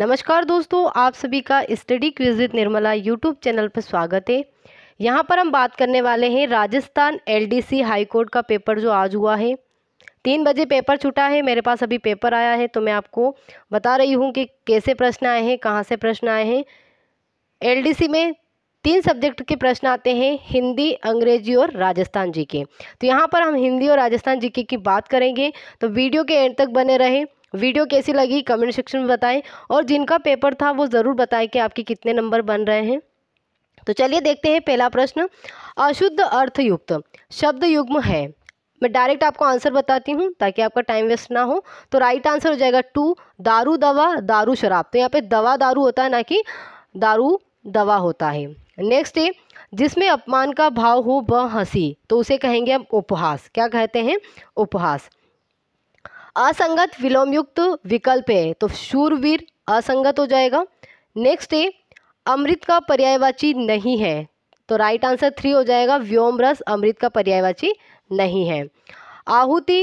नमस्कार दोस्तों आप सभी का study quiz with Nirmala YouTube channel पर स्वागत है यहाँ पर हम बात करने वाले हैं राजस्थान एलडीसी हाई कोर्ट का पेपर जो आज हुआ है तीन बजे पेपर छूटा है मेरे पास अभी पेपर आया है तो मैं आपको बता रही हूँ कि कैसे प्रश्न आए हैं कहाँ से प्रश्न आए हैं एल में तीन सब्जेक्ट के प्रश्न आते हैं हिंदी अंग्रेजी और राजस्थान जी के तो यहाँ पर हम हिंदी और राजस्थान जी के की बात करेंगे तो वीडियो के एंड तक बने रहें वीडियो कैसी लगी कमेंट सेक्शन में बताएं और जिनका पेपर था वो ज़रूर बताएं कि आपके कितने नंबर बन रहे हैं तो चलिए देखते हैं पहला प्रश्न अशुद्ध अर्थयुक्त शब्द युग्म है मैं डायरेक्ट आपको आंसर बताती हूँ ताकि आपका टाइम वेस्ट ना हो तो राइट आंसर हो जाएगा टू दारू दवा दारू शराब तो यहाँ पे दवा दारू होता है ना कि दारू दवा होता है नेक्स्ट है जिसमें अपमान का भाव हो वह हंसी तो उसे कहेंगे हम उपहास क्या कहते हैं उपहास असंगत विलोमयुक्त विकल्प है तो शूरवीर असंगत हो जाएगा नेक्स्ट है अमृत का पर्यायवाची नहीं है तो राइट आंसर थ्री हो जाएगा व्योम रस अमृत का पर्यायवाची नहीं है आहुति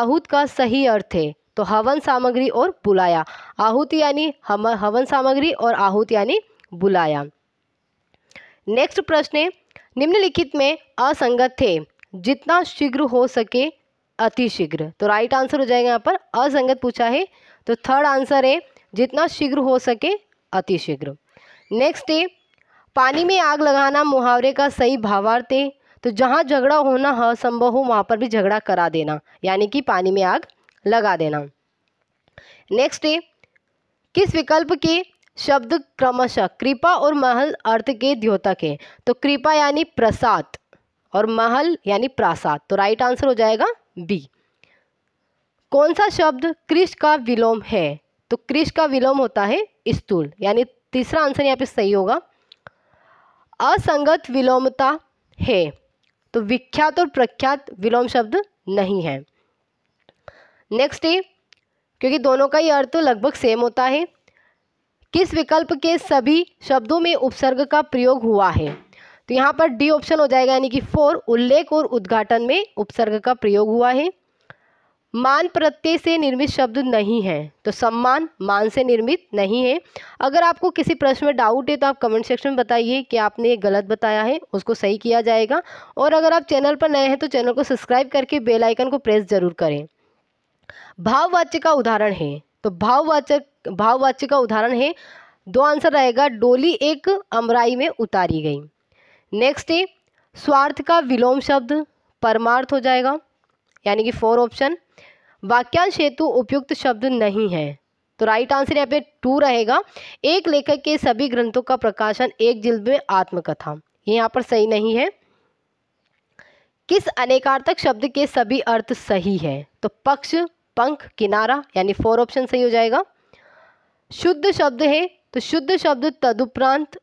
आहुत का सही अर्थ है तो हवन सामग्री और बुलाया आहुति यानी हम हवन सामग्री और आहुत यानी बुलाया नेक्स्ट प्रश्न है निम्नलिखित में असंगत थे जितना शीघ्र हो सके अतिशीघ्र तो राइट आंसर हो जाएगा यहाँ पर असंगत पूछा है तो थर्ड आंसर है जितना शीघ्र हो सके अतिशीघ्र नेक्स्ट है पानी में आग लगाना मुहावरे का सही भावार्थ है तो जहाँ झगड़ा होना असंभव हो वहाँ पर भी झगड़ा करा देना यानी कि पानी में आग लगा देना नेक्स्ट है किस विकल्प के शब्द क्रमशः कृपा और महल अर्थ के द्योतक है तो कृपा यानी प्रसाद और महल यानी प्रासाद तो राइट आंसर हो जाएगा बी कौन सा शब्द कृष का विलोम है तो कृष का विलोम होता है स्थूल यानी तीसरा आंसर यहाँ पे सही होगा असंगत विलोमता है तो विख्यात और प्रख्यात विलोम शब्द नहीं है नेक्स्ट है क्योंकि दोनों का ही अर्थ लगभग सेम होता है किस विकल्प के सभी शब्दों में उपसर्ग का प्रयोग हुआ है तो यहाँ पर डी ऑप्शन हो जाएगा यानी कि फोर उल्लेख और उद्घाटन में उपसर्ग का प्रयोग हुआ है मान प्रत्यय से निर्मित शब्द नहीं है तो सम्मान मान से निर्मित नहीं है अगर आपको किसी प्रश्न में डाउट है तो आप कमेंट सेक्शन में बताइए कि आपने ये गलत बताया है उसको सही किया जाएगा और अगर आप चैनल पर नए हैं तो चैनल को सब्सक्राइब करके बेल आइकन को प्रेस जरूर करें भाववाच्य का उदाहरण है तो भाववाचक भाववाच्य का उदाहरण है दो आंसर रहेगा डोली एक अमराई में उतारी गई नेक्स्ट है स्वार्थ का विलोम शब्द परमार्थ हो जाएगा यानी कि फोर ऑप्शन वाक्यांश हेतु उपयुक्त शब्द नहीं है तो राइट आंसर यहाँ पे टू रहेगा एक लेखक के सभी ग्रंथों का प्रकाशन एक जिल्द में आत्मकथा ये यहाँ पर सही नहीं है किस अनेकार्थक शब्द के सभी अर्थ सही है तो पक्ष पंख किनारा यानी फोर ऑप्शन सही हो जाएगा शुद्ध शब्द है तो शुद्ध शब्द तदुपरांत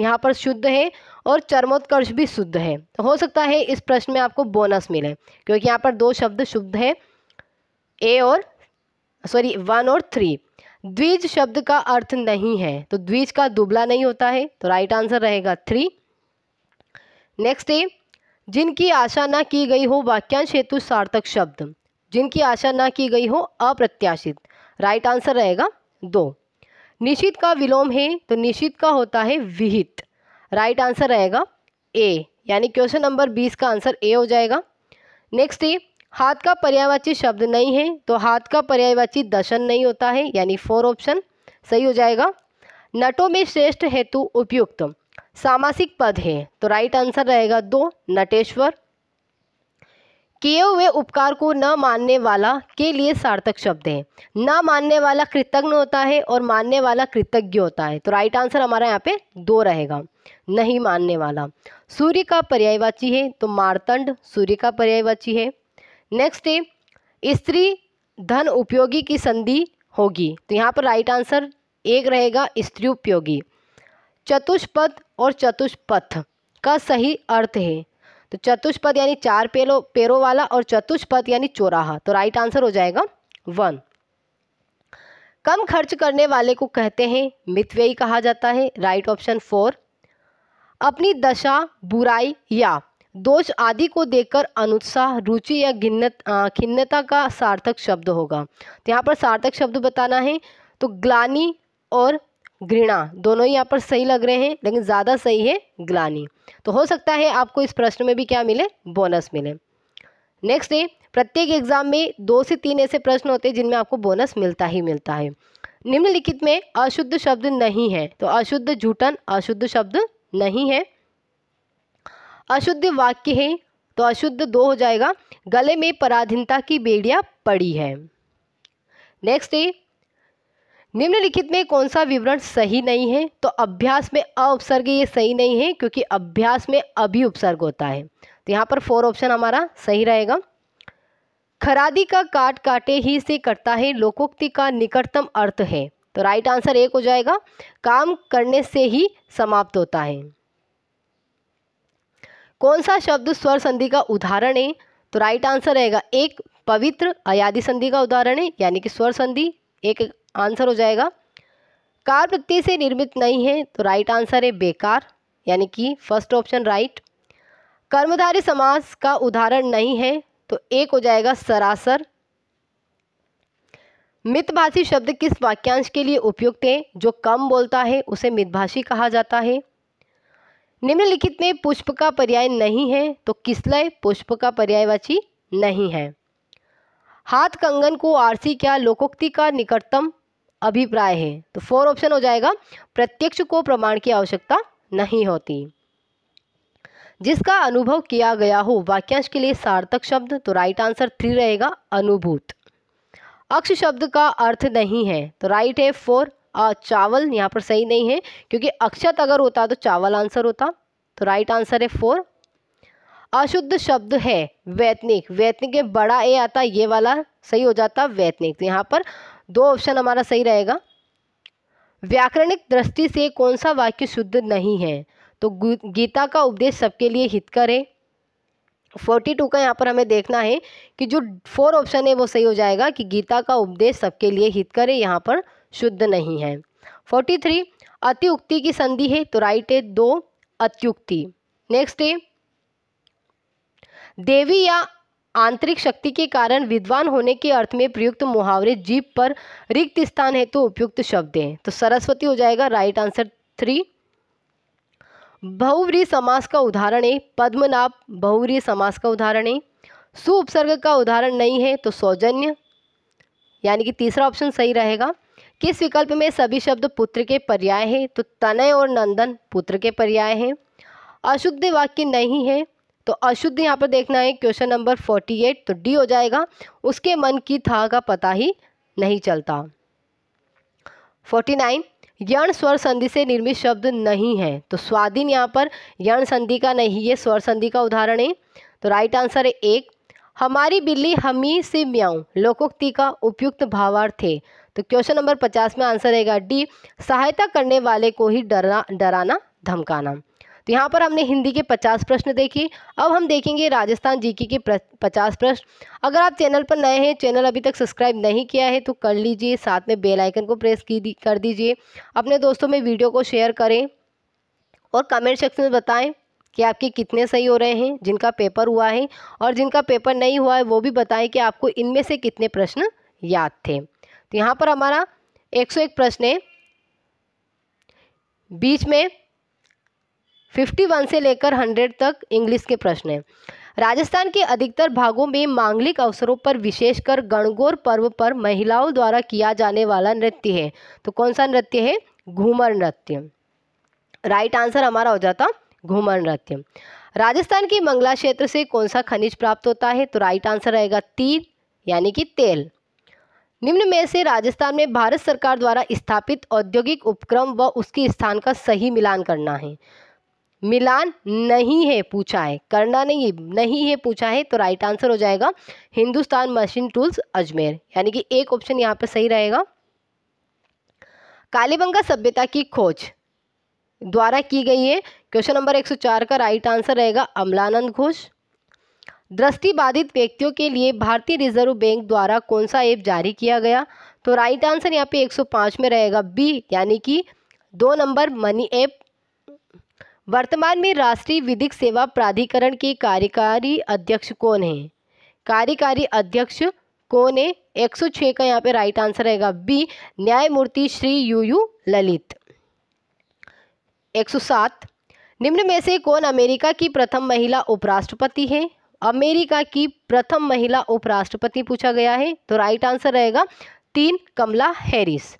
यहाँ पर शुद्ध है और चर्मोत्कर्ष भी शुद्ध है तो हो सकता है इस प्रश्न में आपको बोनस मिले क्योंकि यहाँ पर दो शब्द शुद्ध है ए और सॉरी वन और थ्री द्विज शब्द का अर्थ नहीं है तो द्विज का दुबला नहीं होता है तो राइट आंसर रहेगा थ्री नेक्स्ट है जिनकी आशा ना की गई हो वाक्यांश हेतु सार्थक शब्द जिनकी आशा ना की गई हो अप्रत्याशित राइट आंसर रहेगा दो निश्चित का विलोम है तो निश्चित का होता है विहित राइट आंसर रहेगा ए यानी क्वेश्चन नंबर बीस का आंसर ए हो जाएगा नेक्स्ट है हाथ का पर्यायवाची शब्द नहीं है तो हाथ का पर्यायवाची दशन नहीं होता है यानी फोर ऑप्शन सही हो जाएगा नटों में श्रेष्ठ हेतु उपयुक्त सामासिक पद है तो राइट आंसर रहेगा दो नटेश्वर किए हुए उपकार को न मानने वाला के लिए सार्थक शब्द है न मानने वाला कृतज्ञ होता है और मानने वाला कृतज्ञ होता है तो राइट आंसर हमारा यहाँ पे दो रहेगा नहीं मानने वाला सूर्य का पर्यायवाची है तो मारतंड सूर्य का पर्यायवाची है नेक्स्ट है स्त्री धन उपयोगी की संधि होगी तो यहाँ पर राइट आंसर एक रहेगा स्त्री उपयोगी चतुष्पद और चतुष्पथ का सही अर्थ है तो चतुष्पद यानी चार पेलो पेरों वाला और चतुष्पद यानी चौराहा तो राइट आंसर हो जाएगा वन कम खर्च करने वाले को कहते हैं मितव्ययी कहा जाता है राइट ऑप्शन फोर अपनी दशा बुराई या दोष आदि को देखकर अनुत्साह रुचि या घिन्नत खिन्नता का सार्थक शब्द होगा तो यहाँ पर सार्थक शब्द बताना है तो ग्लानी और घृणा दोनों ही यहाँ पर सही लग रहे हैं लेकिन ज़्यादा सही है ग्लानी तो हो सकता है आपको इस प्रश्न में भी क्या मिले बोनस मिले नेक्स्ट है प्रत्येक एग्जाम में दो से तीन ऐसे प्रश्न होते हैं जिनमें आपको बोनस मिलता ही मिलता है निम्नलिखित में अशुद्ध शब्द नहीं है तो अशुद्ध झूठन अशुद्ध शब्द नहीं है अशुद्ध वाक्य है तो अशुद्ध दो हो जाएगा गले में पराधीनता की बेड़िया पड़ी है नेक्स्ट है निम्नलिखित में कौन सा विवरण सही नहीं है तो अभ्यास में अ उपसर्ग ये सही नहीं है क्योंकि अभ्यास में अभी उपसर्ग होता है तो यहाँ पर फोर ऑप्शन हमारा सही रहेगा खरादी का काट काटे ही से करता है लोकोक्ति का निकटतम अर्थ है तो राइट आंसर एक हो जाएगा काम करने से ही समाप्त होता है कौन सा शब्द स्वर संधि का उदाहरण है तो राइट आंसर रहेगा एक पवित्र अयादि संधि का उदाहरण है यानी कि स्वर संधि एक आंसर हो जाएगा कार प्रत्यय से निर्मित नहीं है तो राइट आंसर है बेकार यानी कि फर्स्ट ऑप्शन राइट कर्मधारी समास का उदाहरण नहीं है तो एक हो जाएगा सरासर मितभाषी शब्द किस वाक्यांश के लिए उपयुक्त है जो कम बोलता है उसे मितभाषी कहा जाता है निम्नलिखित में पुष्प का पर्याय नहीं है तो किसलय पुष्प का पर्यायवाची नहीं है हाथ कंगन को आरसी क्या लोकोक्ति का निकटतम अभिप्राय है तो फोर ऑप्शन हो जाएगा प्रत्यक्ष को प्रमाण की आवश्यकता नहीं होती जिसका अनुभव किया गया हो वाक्यांश के लिए सार्थक शब्द तो राइट आंसर थ्री रहेगा अनुभूत अक्ष शब्द का अर्थ नहीं है तो राइट है फोर चावल यहाँ पर सही नहीं है क्योंकि अक्षत अगर होता तो चावल आंसर होता तो राइट आंसर है फोर अशुद्ध शब्द है वैतनिक वैतनिक के बड़ा ए आता ये वाला सही हो जाता वैतनिक तो यहाँ पर दो ऑप्शन हमारा सही रहेगा व्याकरणिक दृष्टि से कौन सा वाक्य शुद्ध नहीं है तो गीता का उपदेश सबके लिए हितकर है फोर्टी टू का यहाँ पर हमें देखना है कि जो फोर ऑप्शन है वो सही हो जाएगा कि गीता का उपदेश सबके लिए हितकर है यहाँ पर शुद्ध नहीं है फोर्टी थ्री अतियुक्ति की संधि है तो राइट है दो अत्युक्ति नेक्स्ट है देवी या आंतरिक शक्ति के कारण विद्वान होने के अर्थ में प्रयुक्त मुहावरे जीप पर रिक्त स्थान है तो उपयुक्त शब्द हैं तो सरस्वती हो जाएगा राइट आंसर थ्री बहुव्रीय समास का उदाहरण है पद्मनाभ बहुव्रीय समास का उदाहरण है सु उपसर्ग का उदाहरण नहीं है तो सौजन्य यानी कि तीसरा ऑप्शन सही रहेगा किस विकल्प में सभी शब्द पुत्र के पर्याय हैं तो तनय और नंदन पुत्र के पर्याय हैं अशुद्ध वाक्य नहीं है तो अशुद्ध यहाँ पर देखना है क्वेश्चन नंबर फोर्टी एट तो डी हो जाएगा उसके मन की था का पता ही नहीं चलता फोर्टी नाइन यण स्वर संधि से निर्मित शब्द नहीं है तो स्वाधीन यहाँ पर यण संधि का नहीं है स्वर संधि का उदाहरण है तो राइट आंसर है एक हमारी बिल्ली हमी से म्याऊ लोकोक्ति का उपयुक्त भावार्थ है तो क्वेश्चन नंबर पचास में आंसर रहेगा डी सहायता करने वाले को ही डरा डराना धमकाना तो यहाँ पर हमने हिंदी के पचास प्रश्न देखे अब हम देखेंगे राजस्थान जीके के पचास प्रश्न अगर आप चैनल पर नए हैं चैनल अभी तक सब्सक्राइब नहीं किया है तो कर लीजिए साथ में बेल आइकन को प्रेस की कर दीजिए अपने दोस्तों में वीडियो को शेयर करें और कमेंट सेक्शन में बताएं कि आपके कितने सही हो रहे हैं जिनका पेपर हुआ है और जिनका पेपर नहीं हुआ है वो भी बताएं कि आपको इनमें से कितने प्रश्न याद थे तो यहाँ पर हमारा 101 प्रश्न है बीच में 51 से लेकर 100 तक इंग्लिश के प्रश्न हैं राजस्थान के अधिकतर भागों में मांगलिक अवसरों पर विशेषकर गणगौर पर्व पर महिलाओं द्वारा किया जाने वाला नृत्य है तो कौन सा नृत्य है घूमर नृत्य राइट आंसर हमारा हो जाता घूमर नृत्य राजस्थान के मंगला क्षेत्र से कौन सा खनिज प्राप्त होता है तो राइट आंसर रहेगा तीर यानी कि तेल निम्न में से राजस्थान में भारत सरकार द्वारा स्थापित औद्योगिक उपक्रम व उसके स्थान का सही मिलान करना है मिलान नहीं है पूछा है करना नहीं है नहीं है पूछा है तो राइट आंसर हो जाएगा हिंदुस्तान मशीन टूल्स अजमेर यानी कि एक ऑप्शन यहाँ पर सही रहेगा कालीबंगा सभ्यता की खोज द्वारा की गई है क्वेश्चन नंबर 104 का राइट आंसर रहेगा अमलानंद घोष दृष्टि बाधित व्यक्तियों के लिए भारतीय रिजर्व बैंक द्वारा कौन सा ऐप जारी किया गया तो राइट आंसर यहाँ पे 105 में रहेगा बी यानी कि दो नंबर मनी ऐप वर्तमान में राष्ट्रीय विधिक सेवा प्राधिकरण के कार्यकारी अध्यक्ष कौन है कार्यकारी अध्यक्ष कौन है 106 का यहाँ पे राइट आंसर रहेगा बी न्यायमूर्ति श्री यू यू ललित 107 निम्न में से कौन अमेरिका की प्रथम महिला उपराष्ट्रपति है अमेरिका की प्रथम महिला उपराष्ट्रपति पूछा गया है तो राइट आंसर रहेगा तीन कमला हैरिस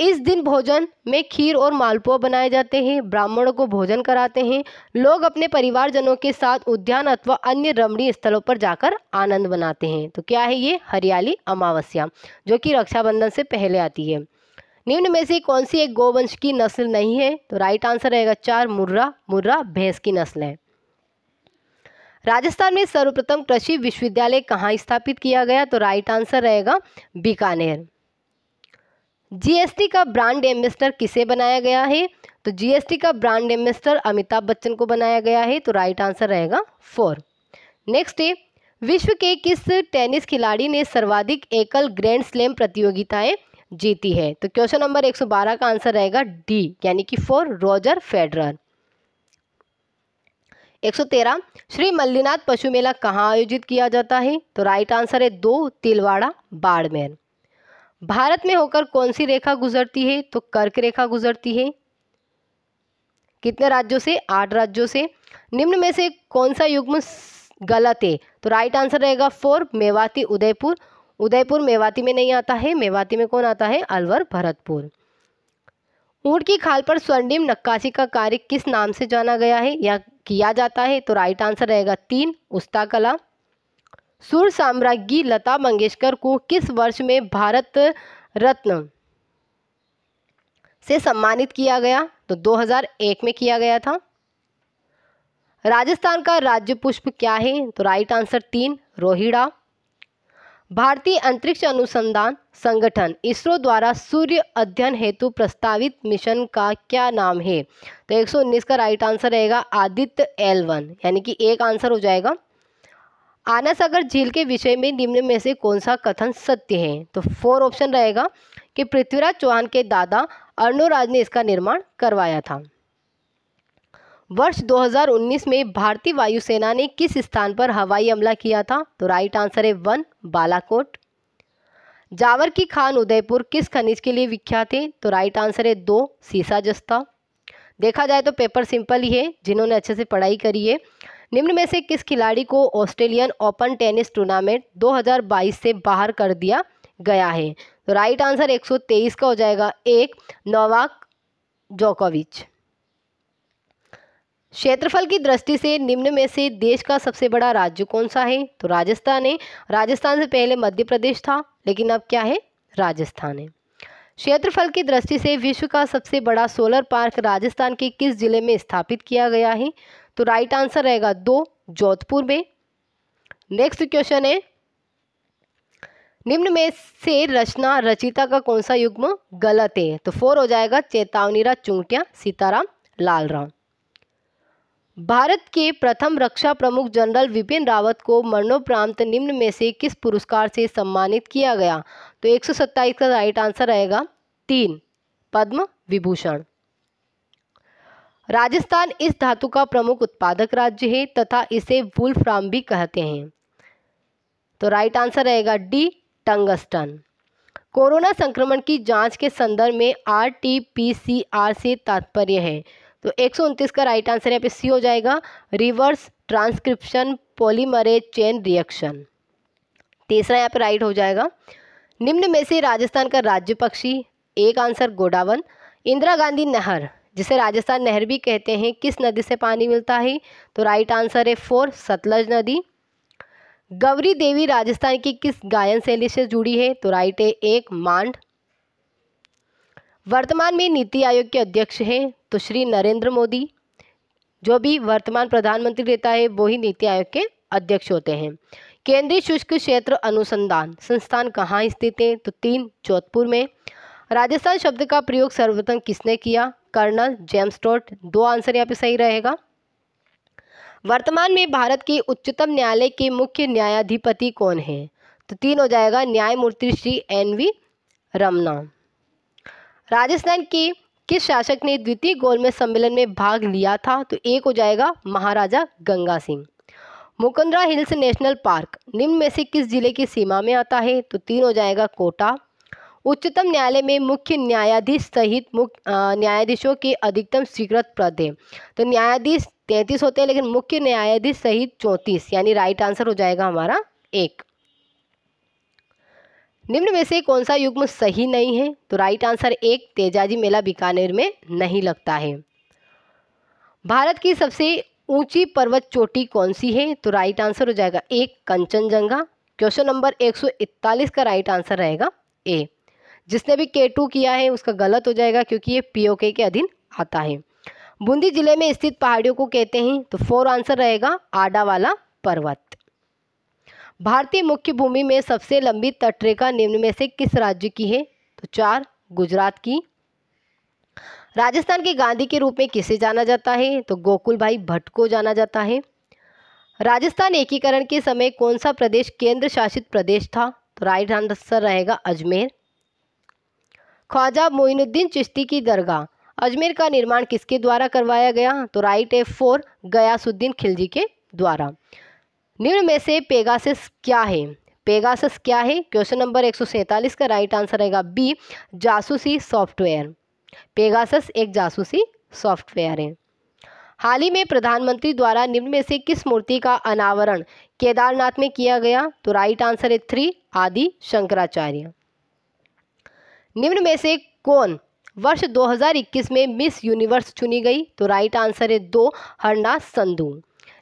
इस दिन भोजन में खीर और मालपुआ बनाए जाते हैं ब्राह्मणों को भोजन कराते हैं लोग अपने परिवारजनों के साथ उद्यान अथवा अन्य रमणीय स्थलों पर जाकर आनंद बनाते हैं तो क्या है ये हरियाली अमावस्या जो कि रक्षाबंधन से पहले आती है निम्न में से कौन सी एक गोवंश की नस्ल नहीं है तो राइट आंसर रहेगा चार मुर्रा मुर्रा भैंस की नस्ल है राजस्थान में सर्वप्रथम कृषि विश्वविद्यालय कहाँ स्थापित किया गया तो राइट आंसर रहेगा बीकानेर जीएसटी का ब्रांड एम्बेसडर किसे बनाया गया है तो जीएसटी का ब्रांड एम्बेसडर अमिताभ बच्चन को बनाया गया है तो राइट आंसर रहेगा फोर नेक्स्ट है विश्व के किस टेनिस खिलाड़ी ने सर्वाधिक एकल ग्रैंड स्लैम प्रतियोगिताएं जीती है तो क्वेश्चन नंबर 112 का आंसर रहेगा डी यानी कि four Roger Federer 113 Shri Mallinath पशु मेला कहाँ आयोजित किया जाता है तो राइट आंसर है दो तिलवाड़ा बाड़मेर भारत में होकर कौन सी रेखा गुजरती है तो कर्क रेखा गुजरती है कितने राज्यों से आठ राज्यों से निम्न में से कौन सा युग्म गलत है तो राइट आंसर रहेगा फोर मेवाती उदयपुर उदयपुर मेवाती में नहीं आता है मेवाती में कौन आता है अलवर भरतपुर ऊँट की खाल पर स्वर्णिम नक्काशी का कार्य किस नाम से जाना गया है या किया जाता है तो राइट आंसर रहेगा तीन उस्ता कला सुर साम्राज्ञी लता मंगेशकर को किस वर्ष में भारत रत्न से सम्मानित किया गया तो 2001 में किया गया था राजस्थान का राज्य पुष्प क्या है तो राइट आंसर तीन रोहिड़ा भारतीय अंतरिक्ष अनुसंधान संगठन इसरो द्वारा सूर्य अध्ययन हेतु प्रस्तावित मिशन का क्या नाम है तो 119 का राइट आंसर रहेगा आदित्य एल वन यानी कि एक आंसर हो जाएगा आनासागर झील के विषय में निम्न में से कौन सा कथन सत्य है तो फोर ऑप्शन रहेगा कि पृथ्वीराज चौहान के दादा अर्णोराज ने इसका निर्माण करवाया था वर्ष 2019 में भारतीय वायुसेना ने किस स्थान पर हवाई हमला किया था तो राइट आंसर है वन बालाकोट जावर की खान उदयपुर किस खनिज के लिए विख्यात है तो राइट आंसर है दो सीसा जस्ता देखा जाए तो पेपर सिंपल ही है जिन्होंने अच्छे से पढ़ाई करी है निम्न में से किस खिलाड़ी को ऑस्ट्रेलियन ओपन टेनिस टूर्नामेंट 2022 से बाहर कर दिया गया है तो राइट आंसर 123 का हो जाएगा एक नोवाक जोकोविच क्षेत्रफल की दृष्टि से निम्न में से देश का सबसे बड़ा राज्य कौन सा है तो राजस्थान है राजस्थान से पहले मध्य प्रदेश था लेकिन अब क्या है राजस्थान है क्षेत्रफल की दृष्टि से विश्व का सबसे बड़ा सोलर पार्क राजस्थान के किस जिले में स्थापित किया गया है तो राइट आंसर रहेगा दो जोधपुर में नेक्स्ट क्वेश्चन है निम्न में से रचना रचिता का कौन सा युग्म गलत है तो फोर हो जाएगा चेतावनी रा चुंगटिया सीताराम लाल राम भारत के प्रथम रक्षा प्रमुख जनरल विपिन रावत को मरणोपरांत निम्न में से किस पुरस्कार से सम्मानित किया गया तो सत्ताईस का राइट आंसर रहेगा तीन पद्म विभूषण राजस्थान इस धातु का प्रमुख उत्पादक राज्य है तथा इसे वुल्फ्राम भी कहते हैं तो राइट आंसर रहेगा डी टंगस्टन कोरोना संक्रमण की जांच के संदर्भ में R T P C R से तात्पर्य है तो एक का राइट आंसर यहाँ पे सी हो जाएगा reverse transcription polymerase chain reaction तीसरा यहाँ पे राइट हो जाएगा निम्न में से राजस्थान का राज्य पक्षी एक आंसर गोडावन इंदिरा गांधी नहर जिसे राजस्थान नहर भी कहते हैं किस नदी से पानी मिलता है तो राइट आंसर है फोर सतलज नदी गौरी देवी राजस्थान की किस गायन शैली से जुड़ी है तो राइट है एक मांड वर्तमान में नीति आयोग के अध्यक्ष हैं तो श्री नरेंद्र मोदी जो भी वर्तमान प्रधानमंत्री रहता है वो ही नीति आयोग के अध्यक्ष होते हैं केंद्रीय शुष्क क्षेत्र अनुसंधान संस्थान कहाँ स्थित है तो तीन जोधपुर में राजस्थान शब्द का प्रयोग सर्वप्रथम किसने किया कर्नल जेम्स टोट दो आंसर यहाँ पे सही रहेगा वर्तमान में भारत के उच्चतम न्यायालय के मुख्य न्यायाधिपति कौन है तो तीन हो जाएगा न्यायमूर्ति श्री एन वी रमना राजस्थान के किस शासक ने द्वितीय गोलमेज सम्मेलन में भाग लिया था तो एक हो जाएगा Maharaja Ganga Singh Mukundra hills national park निम्न में से किस जिले की सीमा में आता है तो तीन हो जाएगा कोटा उच्चतम न्यायालय में मुख्य न्यायाधीश सहित मुख्य न्यायाधीशों के अधिकतम स्वीकृत पद है तो न्यायाधीश तैंतीस होते हैं लेकिन मुख्य न्यायाधीश सहित चौंतीस यानी राइट आंसर हो जाएगा हमारा एक निम्न में से कौन सा युग्म सही नहीं है तो राइट आंसर एक तेजाजी मेला बीकानेर में नहीं लगता है भारत की सबसे ऊंची पर्वत चोटी कौन सी है तो राइट आंसर हो जाएगा एक कंचनजंगा क्वेश्चन नंबर 141 का राइट आंसर रहेगा ए जिसने भी के टू किया है उसका गलत हो जाएगा क्योंकि ये पीओके के अधीन आता है बूंदी जिले में स्थित पहाड़ियों को कहते हैं तो फोर आंसर रहेगा आडावाला पर्वत भारतीय मुख्य भूमि में सबसे लंबी तटरेखा निम्न में से किस राज्य की है तो चार गुजरात की राजस्थान के गांधी के रूप में किसे जाना जाता है तो गोकुल भाई भट्ट को जाना जाता है राजस्थान एकीकरण के समय कौन सा प्रदेश केंद्र शासित प्रदेश था तो राइट आंसर रहेगा अजमेर ख्वाजा मोइनुद्दीन चिश्ती की दरगाह अजमेर का निर्माण किसके द्वारा करवाया गया तो right F four Ghiyasuddin Khilji के द्वारा निम्न में से पेगासिस क्या है पेगासस क्या है क्वेश्चन नंबर एक का राइट आंसर रहेगा बी जासूसी सॉफ्टवेयर पेगासस एक जासूसी सॉफ्टवेयर है हाल ही में प्रधानमंत्री द्वारा निम्न में से किस मूर्ति का अनावरण केदारनाथ में किया गया तो राइट आंसर है थ्री आदि शंकराचार्य निम्न में से कौन वर्ष 2021 में मिस यूनिवर्स चुनी गई तो राइट आंसर है दो हरना संधू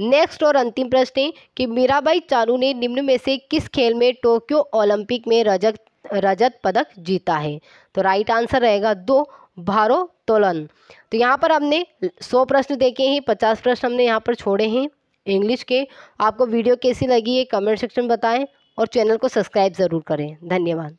नेक्स्ट और अंतिम प्रश्न है कि मीराबाई चानू ने निम्न में से किस खेल में टोक्यो ओलंपिक में रजत रजत पदक जीता है तो राइट आंसर रहेगा दो भारो तोलन तो यहाँ पर हमने सौ प्रश्न देखे हैं पचास प्रश्न हमने यहाँ पर छोड़े हैं इंग्लिश के आपको वीडियो कैसी लगी है कमेंट सेक्शन में बताएं और चैनल को सब्सक्राइब ज़रूर करें धन्यवाद